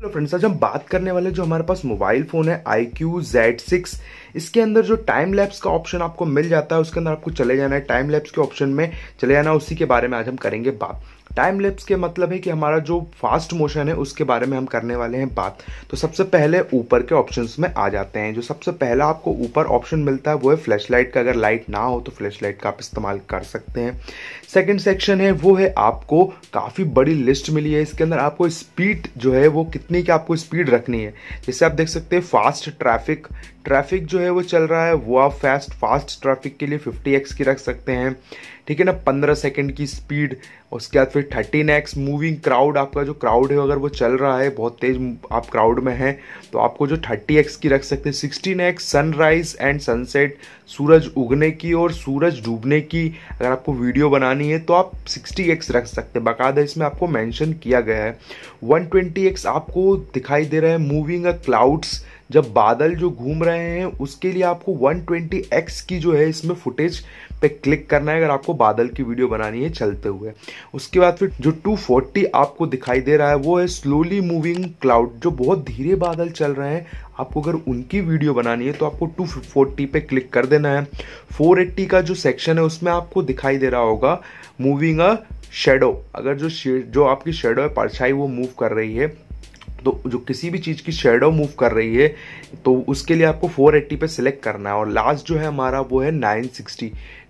hello friends आज हम बात करने वाले जो हमारे पास मोबाइल फ़ोन है आई क्यू जेड सिक्स इसके अंदर जो टाइम लैप्स का ऑप्शन आपको मिल जाता है उसके अंदर आपको चले जाना है टाइम लैप्स के ऑप्शन में चले जाना उसी के बारे में आज हम करेंगे बात टाइम लिप्स के मतलब है कि हमारा जो फास्ट मोशन है उसके बारे में हम करने वाले हैं बात तो सबसे पहले ऊपर के ऑप्शंस में आ जाते हैं जो सबसे पहला आपको ऊपर ऑप्शन मिलता है वो है फ्लैश लाइट का अगर लाइट ना हो तो फ्लैश लाइट का आप इस्तेमाल कर सकते हैं सेकेंड सेक्शन है वो है आपको काफ़ी बड़ी लिस्ट मिली है इसके अंदर आपको स्पीड जो है वो कितनी की आपको स्पीड रखनी है जैसे आप देख सकते हैं फास्ट ट्रैफिक ट्रैफिक जो है वो चल रहा है वो आप फास्ट फास्ट ट्रैफिक के लिए 50x की रख सकते हैं ठीक है ना 15 सेकंड की स्पीड उसके बाद फिर थर्टीन एक्स मूविंग क्राउड आपका जो क्राउड है अगर वो चल रहा है बहुत तेज आप क्राउड में हैं तो आपको जो थर्टी एक्स की रख सकते हैं sixteen x sunrise and sunset सूरज उगने की और सूरज डूबने की अगर आपको वीडियो बनानी है तो आप सिक्सटी एक्स रख सकते हैं बाकायदा इसमें आपको मैंशन किया गया है वन ट्वेंटी एक्स आपको दिखाई दे रहा है मूविंग अ क्लाउड्स जब बादल जो घूम रहे हैं उसके लिए आपको 120x की जो है इसमें फुटेज पे क्लिक करना है अगर आपको बादल की वीडियो बनानी है चलते हुए उसके बाद फिर जो 240 आपको दिखाई दे रहा है वो है स्लोली मूविंग क्लाउड जो बहुत धीरे बादल चल रहे हैं आपको अगर उनकी वीडियो बनानी है तो आपको 240 पे क्लिक कर देना है 480 का जो सेक्शन है उसमें आपको दिखाई दे रहा होगा मूविंग अ शेडो अगर जो जो आपकी शेडो है परछाई वो मूव कर रही है तो जो किसी भी चीज़ की शेडो मूव कर रही है तो उसके लिए आपको 480 पे सिलेक्ट करना है और लास्ट जो है हमारा वो है 960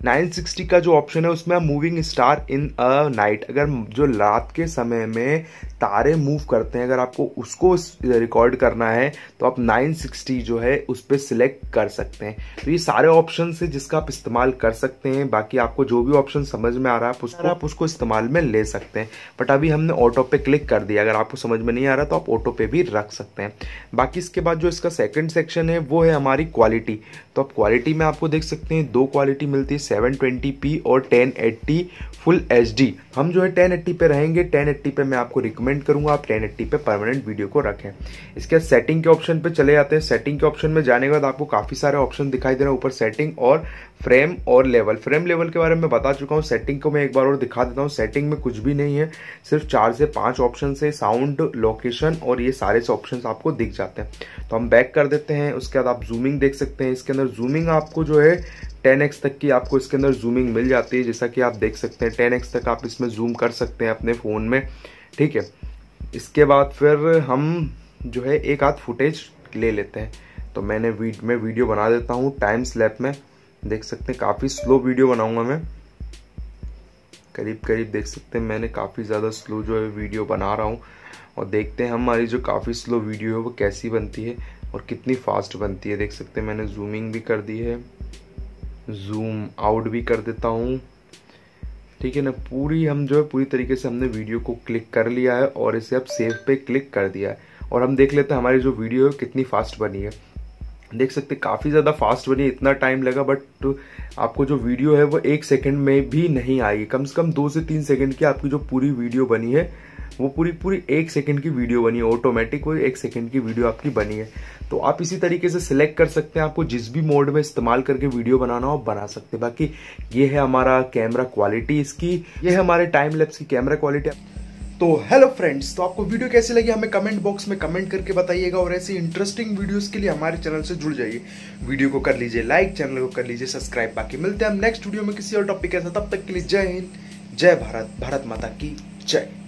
960 का जो ऑप्शन है उसमें moving star in a night अगर जो रात के समय में तारे मूव करते हैं अगर आपको उसको रिकॉर्ड करना है तो आप 960 जो है उस पर सिलेक्ट कर सकते हैं तो ये सारे ऑप्शन है जिसका आप इस्तेमाल कर सकते हैं बाकी आपको जो भी ऑप्शन समझ में आ रहा है उसको आप उसको इस्तेमाल में ले सकते हैं बट अभी हमने ऑटो पे क्लिक कर दिया अगर आपको समझ में नहीं आ रहा तो आप ऑटो फोटो पे भी रख सकते हैं बाकी इसके बाद जो इसका सेकंड सेक्शन है वो है हमारी क्वालिटी तो आप क्वालिटी में आपको देख सकते हैं दो क्वालिटी मिलती है सेवन ट्वेंटी और टेन एट्टी फुल एच हम जो है टेन एट्टी पे रहेंगे टेन एट्टी पे मैं आपको रिकमेंड करूंगा आप टेन एट्टी पे परमानेंट वीडियो को रखें इसके बाद सेटिंग के ऑप्शन पे चले जाते हैं सेटिंग के ऑप्शन में जाने के बाद आपको काफ़ी सारे ऑप्शन दिखाई दे रहे हैं ऊपर सेटिंग और फ्रेम और लेवल फ्रेम लेवल के बारे में बता चुका हूँ सेटिंग को मैं एक बार और दिखा देता हूँ सेटिंग में कुछ भी नहीं है सिर्फ चार से पांच ऑप्शन है साउंड लोकेशन और ये सारे से ऑप्शन आपको दिख जाते हैं तो हम बैक कर देते हैं उसके बाद आप जूमिंग देख सकते हैं इसके अंदर जूमिंग आपको जो है 10x तक की आपको इसके अंदर जूमिंग मिल जाती है जैसा कि आप देख सकते हैं 10x तक आप इसमें जूम कर सकते हैं अपने फ़ोन में ठीक है इसके बाद फिर हम जो है एक आध फुटेज ले लेते हैं तो मैंने वीड में वीडियो बना देता हूँ टाइम स्लैप में देख सकते हैं काफ़ी स्लो वीडियो बनाऊँगा मैं करीब करीब देख सकते हैं मैंने काफ़ी ज़्यादा स्लो जो है वीडियो बना रहा हूँ और देखते हैं हमारी जो काफ़ी स्लो वीडियो है वो कैसी बनती है और कितनी फास्ट बनती है देख सकते हैं मैंने जूमिंग भी कर दी है जूम आउट भी कर देता हूँ ठीक है ना पूरी हम जो है पूरी तरीके से हमने वीडियो को क्लिक कर लिया है और इसे अब सेव पे क्लिक कर दिया है और हम देख लेते हैं हमारी जो वीडियो है कितनी फास्ट बनी है देख सकते काफ़ी ज़्यादा फास्ट बनी इतना टाइम लगा बट तो आपको जो वीडियो है वो एक सेकंड में भी नहीं आएगी कम से कम दो से तीन सेकंड की आपकी जो पूरी वीडियो बनी है वो पूरी पूरी एक सेकंड की वीडियो बनी है ऑटोमेटिक वो एक सेकंड की वीडियो आपकी बनी है तो आप इसी तरीके से सिलेक्ट कर सकते हैं आपको जिस भी मोड में इस्तेमाल करके वीडियो बनाना हो बना सकते हैं बाकी ये है हमारा कैमरा क्वालिटी इसकी ये है हमारे टाइम लैप्स की कैमरा क्वालिटी तो हेलो फ्रेंड्स तो आपको वीडियो कैसी लगी हमें कमेंट बॉक्स में कमेंट करके बताइएगा और ऐसी इंटरेस्टिंग वीडियोस के लिए हमारे चैनल से जुड़ जाइए वीडियो को कर लीजिए लाइक चैनल को कर लीजिए सब्सक्राइब बाकी मिलते हैं हम नेक्स्ट वीडियो में किसी और टॉपिक के साथ तब तक के लिए जय हिंद जय भारत भारत माता की जय